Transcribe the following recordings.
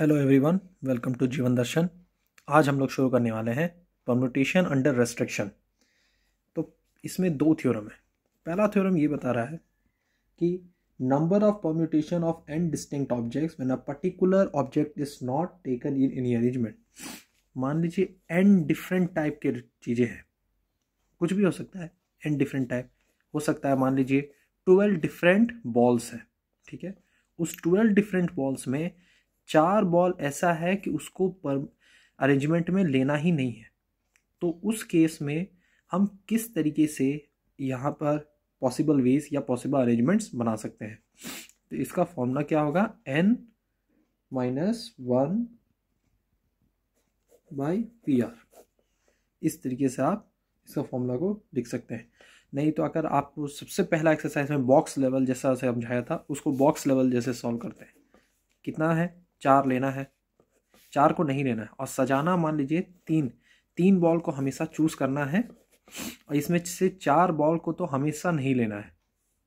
hello everyone welcome to जीवन दर्शन आज हम लोग शुरू करने वाले हैं परम्यूटेशन अंडर रेस्ट्रिक्शन तो इसमें दो थ्योरम है पहला थ्योरम ये बता रहा है कि number of permutation of N distinct objects when a particular object is not taken in any arrangement मान लीजिए एन डिफरेंट टाइप के चीज़ें हैं कुछ भी हो सकता है एन डिफरेंट टाइप हो सकता है मान लीजिए ट्वेल्व डिफरेंट बॉल्स हैं ठीक है उस ट्वेल्व डिफरेंट बॉल्स में चार बॉल ऐसा है कि उसको पर अरेंजमेंट में लेना ही नहीं है तो उस केस में हम किस तरीके से यहाँ पर पॉसिबल वेज या पॉसिबल अरेंजमेंट्स बना सकते हैं तो इसका फॉर्मूला क्या होगा N minus one by P R इस तरीके से आप इसका फॉर्मूला को लिख सकते हैं नहीं तो अगर आप सबसे पहला एक्सरसाइज में बॉक्स लेवल जैसा समझाया था उसको बॉक्स लेवल जैसे सॉल्व करते हैं कितना है चार लेना है चार को नहीं लेना है और सजाना मान लीजिए तीन तीन बॉल को हमेशा चूज़ करना है और इसमें से चार बॉल को तो हमेशा नहीं लेना है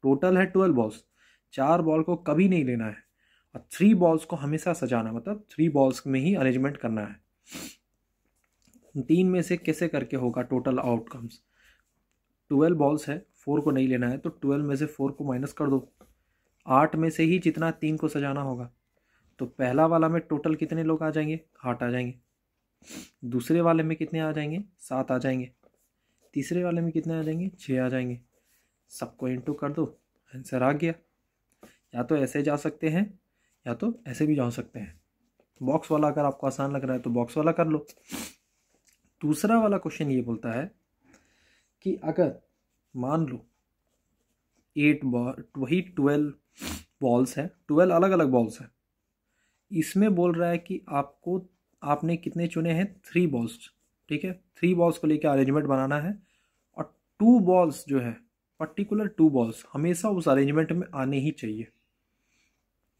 टोटल है ट्वेल्व बॉल्स चार बॉल को कभी नहीं लेना है और थ्री बॉल्स को हमेशा सजाना मतलब थ्री बॉल्स में ही अरेंजमेंट करना है तीन में से कैसे करके होगा टोटल आउटकम्स ट्वेल्व बॉल्स है फोर को नहीं लेना है तो ट्वेल्व में से फोर को माइनस कर दो आठ में से ही जितना तीन को सजाना होगा तो पहला वाला में टोटल कितने लोग आ जाएंगे आठ आ जाएंगे दूसरे वाले में कितने आ जाएंगे सात आ जाएंगे तीसरे वाले में कितने आ जाएंगे छः आ जाएंगे सबको इंटू कर दो आंसर आ गया या तो ऐसे जा सकते हैं या तो ऐसे भी जा सकते हैं बॉक्स वाला अगर आपको आसान लग रहा है तो बॉक्स वाला कर लो दूसरा वाला क्वेश्चन ये बोलता है कि अगर मान लो एट बॉल वही ट्वेल्व बॉल्स हैं ट्वेल्व अलग अलग बॉल्स हैं इसमें बोल रहा है कि आपको आपने कितने चुने हैं थ्री बॉल्स ठीक है थ्री बॉल्स को लेकर अरेंजमेंट बनाना है और टू बॉल्स जो है पर्टिकुलर टू बॉल्स हमेशा उस अरेंजमेंट में आने ही चाहिए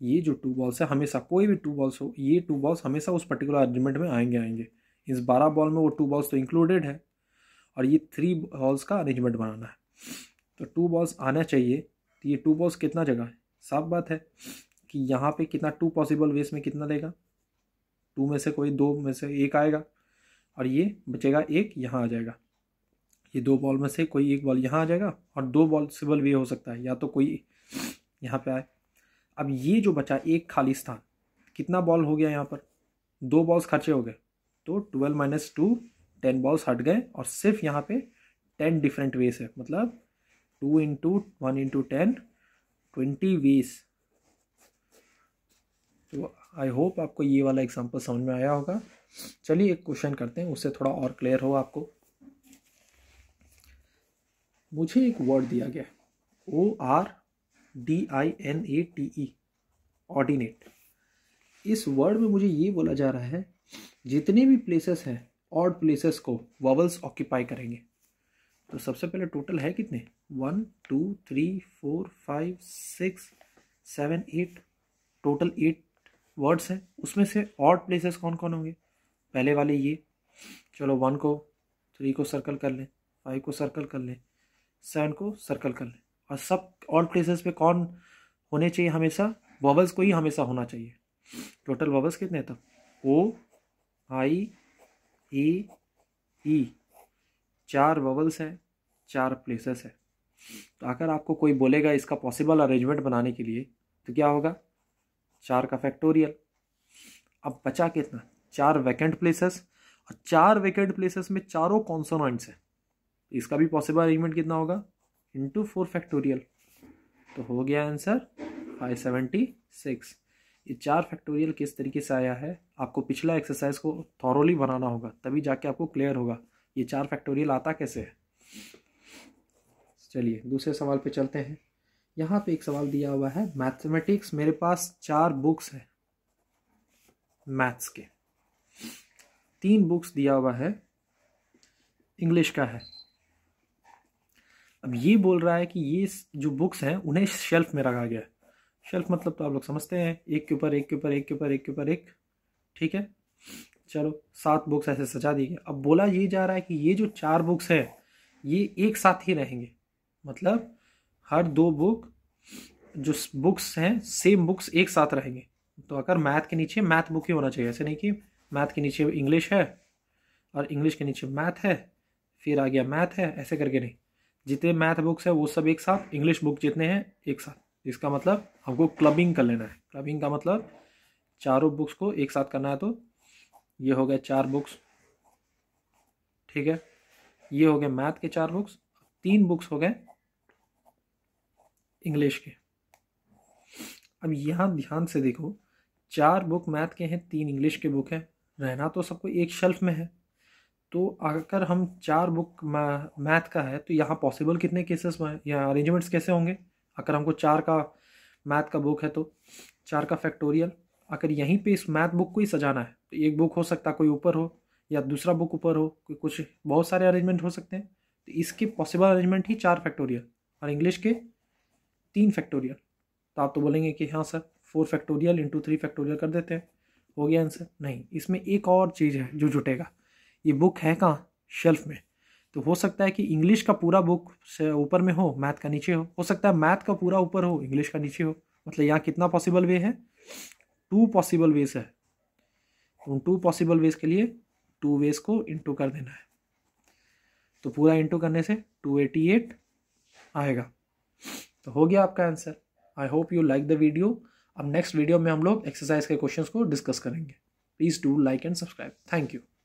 ये जो टू बॉल्स है हमेशा कोई भी टू बॉल्स हो ये टू बॉल्स हमेशा उस पर्टिकुलर अरेंजमेंट में आएंगे आएंगे इस बारह बॉल में वो टू बॉल्स तो इंक्लूडेड है और ये थ्री बॉल्स का अरेंजमेंट बनाना है तो टू बॉल्स आना चाहिए तो ये टू बॉल्स कितना जगह है साफ बात है कि यहाँ पे कितना टू पॉसिबल वेस में कितना देगा टू में से कोई दो में से एक आएगा और ये बचेगा एक यहाँ आ जाएगा ये दो बॉल में से कोई एक बॉल यहाँ आ जाएगा और दो पॉसिबल वे हो सकता है या तो कोई यहाँ पे आए अब ये जो बचा एक खाली स्थान कितना बॉल हो गया यहाँ पर दो बॉल्स खर्चे हो गए तो twelve minus two ten balls हट गए और सिर्फ यहाँ पे टेन डिफरेंट वेस है मतलब two into one into ten twenty ways तो आई होप आपको ये वाला एग्जाम्पल समझ में आया होगा चलिए एक क्वेश्चन करते हैं उससे थोड़ा और क्लियर हो आपको मुझे एक वर्ड दिया गया O R D I N A T E ordinate इस वर्ड में मुझे ये बोला जा रहा है जितने भी प्लेसेस हैं ऑर्ड प्लेसेस को वबल्स ऑक्यूपाई करेंगे तो सबसे पहले टोटल है कितने one two three four five six seven eight total eight words हैं उसमें से ऑड प्लेसेस कौन कौन होंगे पहले वाले ये चलो वन को थ्री को सर्कल कर लें फाइव को सर्कल कर लें सेवन को सर्कल कर लें और सब ऑल प्लेसेस पे कौन होने चाहिए हमेशा वॉवल्स को ही हमेशा होना चाहिए टोटल वॉवल्स कितने तब ओ आई ए ई चार वॉवल्स हैं चार प्लेसेस हैं तो अगर आपको कोई बोलेगा इसका पॉसिबल अरेंजमेंट बनाने के लिए तो क्या होगा चार का फैक्टोरियल अब बचा कितना चार वैकेंट प्लेसेस और चार वैकेंट प्लेसेस में चारों कॉन्सोनेंट्स हैं इसका भी पॉसिबल अरेंजमेंट कितना होगा इंटू फोर फैक्टोरियल तो हो गया आंसर फाइव सेवेंटी सिक्स ये चार फैक्टोरियल किस तरीके से आया है आपको पिछला एक्सरसाइज को थॉरली बनाना होगा तभी जाके आपको क्लियर होगा ये चार फैक्टोरियल आता कैसे है चलिए दूसरे सवाल पे चलते हैं यहाँ पे एक सवाल दिया हुआ है मैथमेटिक्स मेरे पास चार बुक्स है मैथ्स के तीन बुक्स दिया हुआ है इंग्लिश का है अब ये बोल रहा है कि ये जो बुक्स हैं उन्हें शेल्फ में रखा गया है शेल्फ मतलब तो आप लोग समझते हैं एक के ऊपर एक के ऊपर एक के ऊपर एक के ऊपर एक ठीक है चलो सात बुक्स ऐसे सजा दी गई अब बोला ये जा रहा है कि ये जो चार बुक्स है ये एक साथ ही रहेंगे मतलब हर दो बुक जो बुक्स हैं सेम बुक्स एक साथ रहेंगे तो अगर मैथ के नीचे मैथ बुक ही होना चाहिए ऐसे नहीं कि मैथ के नीचे इंग्लिश है और इंग्लिश के नीचे मैथ है फिर आ गया मैथ है ऐसे करके नहीं जितने मैथ बुक्स हैं वो सब एक साथ इंग्लिश बुक जितने हैं एक साथ इसका मतलब हमको क्लबिंग कर लेना है क्लबिंग का मतलब चारों बुक्स को एक साथ करना है तो ये हो गया चार बुक्स ठीक है ये हो गए मैथ के चार बुक्स तीन बुक्स हो गए इंग्लिश के अब यहाँ ध्यान से देखो चार बुक मैथ के हैं तीन इंग्लिश के बुक हैं रहना तो सबको एक शेल्फ में है तो अगर हम चार बुक मैथ का है तो यहाँ पॉसिबल कितने केसेस में या अरेंजमेंट्स कैसे होंगे अगर हमको चार का मैथ का बुक है तो चार का फैक्टोरियल अगर यहीं पे इस मैथ बुक को ही सजाना है तो एक बुक हो सकता है कोई ऊपर हो या दूसरा बुक ऊपर हो कोई कुछ बहुत सारे अरेंजमेंट हो सकते हैं तो इसके पॉसिबल अरेंजमेंट ही चार फैक्टोरियल और इंग्लिश के तीन फैक्टोरियल तो आप तो बोलेंगे कि हाँ sir four factorial into three factorial कर देते हैं हो गया आंसर नहीं इसमें एक और चीज़ है जो जुटेगा ये बुक है कहाँ शेल्फ में तो हो सकता है कि इंग्लिश का पूरा बुक से ऊपर में हो मैथ का नीचे हो हो सकता है मैथ का पूरा ऊपर हो इंग्लिश का नीचे हो मतलब यहाँ कितना पॉसिबल वे है टू पॉसिबल वेज है तो उन टू पॉसिबल वेज के लिए टू वेज को इंटू कर देना है तो पूरा इंटू करने से टू एटी एट आएगा तो हो गया आपका answer I hope you like the video अब नेक्स्ट वीडियो में हम लोग एक्सरसाइज के क्वेश्चंस को डिस्कस करेंगे please do like and subscribe thank you